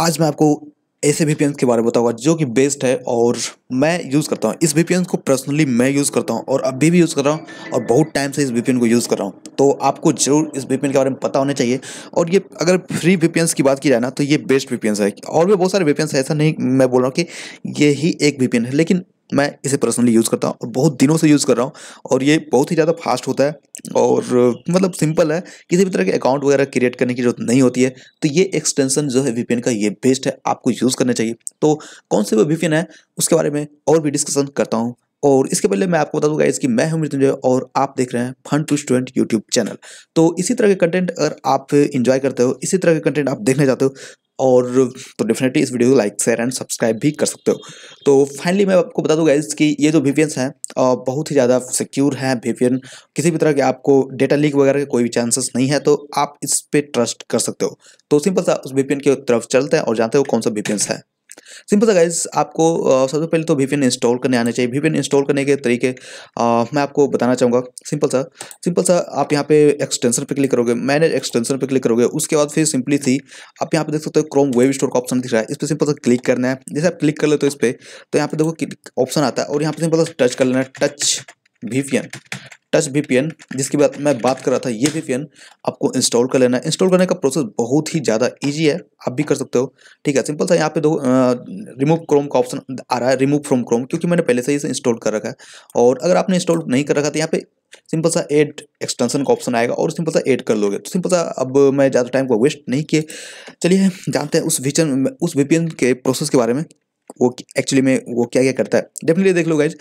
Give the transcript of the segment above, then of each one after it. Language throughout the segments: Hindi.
आज मैं आपको ऐसे वी के बारे में बताऊंगा जो कि बेस्ट है और मैं यूज़ करता हूँ इस वी को पर्सनली मैं यूज़ करता हूँ और अभी भी यूज़ कर रहा हूँ और बहुत टाइम से इस वी को यूज़ कर रहा हूँ तो आपको जरूर इस वी के बारे में पता होना चाहिए और ये अगर फ्री वी की बात की जाए ना तो ये बेस्ट वी है और भी बहुत सारे वी ऐसा नहीं मैं बोल रहा हूँ कि ये ही एक वी है लेकिन मैं इसे पर्सनली यूज़ करता हूँ और बहुत दिनों से यूज़ कर रहा हूँ और ये बहुत ही ज़्यादा फास्ट होता है और मतलब सिंपल है किसी भी तरह के अकाउंट वगैरह क्रिएट करने की जरूरत नहीं होती है तो ये एक्सटेंशन जो है वीपीएन का ये बेस्ट है आपको यूज़ करना चाहिए तो कौन से वो वीपीएन है उसके बारे में और भी डिस्कशन करता हूँ और इसके पहले मैं आपको बता दूंगा इसकी मैं हूं मृत्युंजय और आप देख रहे हैं fun to student YouTube channel तो इसी तरह के कंटेंट अगर आप इंजॉय करते हो इसी तरह के कंटेंट आप देखने जाते हो और तो डेफिनेटली इस वीडियो को लाइक शेयर एंड सब्सक्राइब भी कर सकते हो तो फाइनली मैं आपको बता दूंगा इसकी ये जो वीपीएन हैं बहुत ही ज़्यादा सिक्योर हैं वीपीएन किसी भी तरह के आपको डेटा लीक वगैरह के कोई भी चांसेस नहीं है तो आप इस पर ट्रस्ट कर सकते हो तो सिंपल सा उस वीपीएन की तरफ चलते हैं और जानते हो कौन सा वीपीएन है सिंपल सा गाइज आपको सबसे पहले तो वीपीएन इंस्टॉल करने आने चाहिए वीपीएन इंस्टॉल करने के तरीके आ, मैं आपको बताना चाहूँगा सिंपल सा सिंपल सा आप यहाँ पे एक्सटेंशन पे क्लिक करोगे मैनेज एक्सटेंशन पे क्लिक करोगे उसके बाद फिर सिंपली थी आप यहाँ पे देख सकते हो क्रोम वेब स्टोर का ऑप्शन दिख रहा है इस पर सिंपल सा क्लिक करना है जैसे आप क्लिक कर लेते हो इस पर तो यहाँ पे देखो ऑप्शन आता है और यहाँ पे सिंपल सा टच कर लेना है टच वीपीएन टच वीपीएन जिसकी बात मैं बात कर रहा था ये वीपीएन आपको इंस्टॉल कर लेना है इंस्टॉल करने का प्रोसेस बहुत ही ज़्यादा इजी है आप भी कर सकते हो ठीक है सिंपल सा यहाँ पे दो रिमूव क्रोम का ऑप्शन आ रहा है रिमूव फ्रॉम क्रोम क्योंकि मैंने पहले से ही इसे इंस्टॉल कर रखा है और अगर आपने इंस्टॉल नहीं कर रखा तो यहाँ पे सिंपल सा एड एक्सटेंशन का ऑप्शन आएगा और सिंपल सा एड कर लोगे तो सिंपल सा अब मैं ज़्यादा टाइम को वेस्ट नहीं किए चलिए जानते हैं उस वीचन उस वीपीएन के प्रोसेस के बारे में वो एक्चुअली में वो क्या क्या करता है डेफिनेटली देख लो गाइज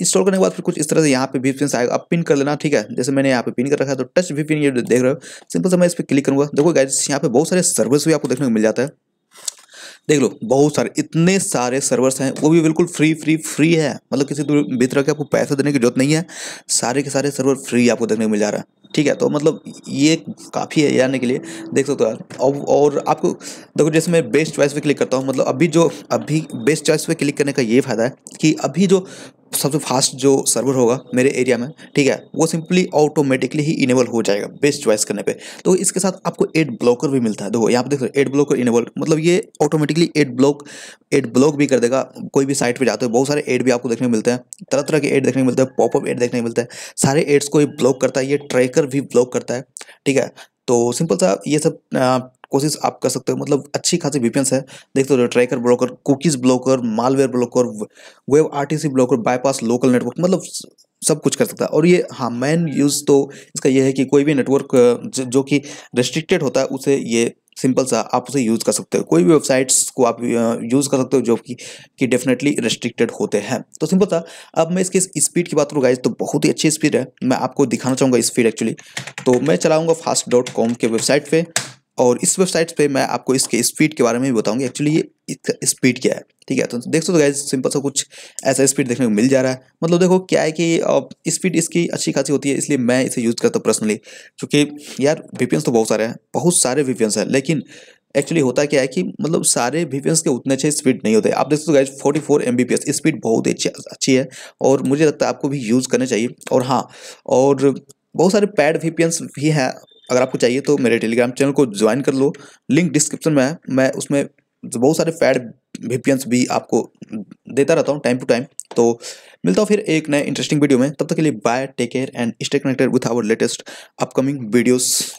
इंस्टॉल करने के बाद फिर कुछ इस तरह से यहाँ पे भी आएगा अब पिन कर लेना ठीक है जैसे मैंने यहाँ पे पिन कर रखा है तो टच भी पिन ये देख रहे हो सिंपल से मैं इस पर क्लिक करूँगा देखो गाइज यहाँ पे बहुत सारे सर्विस भी आपको देखने को मिल जाता है देख लो बहुत सारे इतने सारे सर्वर्स हैं वो भी बिल्कुल फ्री फ्री फ्री है मतलब किसी भी तरह के आपको पैसा देने की जरूरत नहीं है सारे के सारे सर्वर फ्री आपको देखने को मिल जा रहा है ठीक है तो मतलब ये काफ़ी है जानने के लिए देख सकते हो यार और, और आपको देखो जैसे मैं बेस्ट चॉइस पे क्लिक करता हूँ मतलब अभी जो अभी बेस्ट चॉइस पे क्लिक करने का ये फ़ायदा है कि अभी जो सबसे फास्ट जो सर्वर होगा मेरे एरिया में ठीक है वो सिंपली ऑटोमेटिकली ही इनेबल हो जाएगा बेस्ट चॉइस करने पे तो इसके साथ आपको एड ब्लॉकर भी मिलता है देखो यहाँ पे देखो एड ब्लॉकर इनेबल मतलब ये automatically ad block ad block भी कर देगा कोई भी साइट पे जाते हो बहुत सारे एड भी आपको देखने मिलते हैं तरह तरह के एड देखने को मिलते हैं पॉपअप एड देखने मिलते हैं सारे एड्स को ये ब्लॉक करता है ये ट्रैकर भी ब्लॉक करता है ठीक है तो सिंपल सा ये सब कोशिश आप कर सकते हो मतलब अच्छी खासी वीपीएन है देख सकते हो tracker blocker cookies blocker malware blocker web RTC blocker bypass local network मतलब सब कुछ कर सकता है और ये हाँ मेन यूज़ तो इसका ये है कि कोई भी नेटवर्क जो, कि रेस्ट्रिक्टेड होता है उसे ये सिंपल सा आप उसे यूज़ कर सकते हो कोई भी वेबसाइट्स को आप यूज़ कर सकते हो जो कि कि डेफिनेटली रेस्ट्रिक्टेड होते हैं तो सिंपल था अब मैं इसकी स्पीड की बात करूँ गाइज तो बहुत ही अच्छी स्पीड है मैं आपको दिखाना चाहूँगा स्पीड एक्चुअली तो मैं चलाऊँगा फास्ट डॉट कॉम के वेबसाइट पर और इस वेबसाइट पे मैं आपको इसके स्पीड के बारे में भी बताऊंगी एक्चुअली ये इसका स्पीड क्या है ठीक है तो देख सकते हो सिंपल सा कुछ ऐसा स्पीड देखने को मिल जा रहा है मतलब देखो क्या है कि स्पीड इसकी अच्छी खासी होती है इसलिए मैं इसे यूज़ करता हूँ पर्सनली क्योंकि यार वी तो बहुत सारे हैं बहुत सारे वी हैं लेकिन एक्चुअली होता क्या है कि मतलब सारे वी के उतने अच्छे स्पीड नहीं होते आप देख सकते हो गाइज 44 फोर स्पीड बहुत ही अच्छी अच्छी है और मुझे लगता है आपको भी यूज़ करने चाहिए और हाँ और बहुत सारे पैड वी भी हैं अगर आपको चाहिए तो मेरे टेलीग्राम चैनल को ज्वाइन कर लो लिंक डिस्क्रिप्शन में है मैं उसमें बहुत सारे फैड वीपियंस भी आपको देता रहता हूँ टाइम टू टाइम तो मिलता हूँ फिर एक नए इंटरेस्टिंग वीडियो में तब तक के लिए bye take care and stay connected with our latest upcoming videos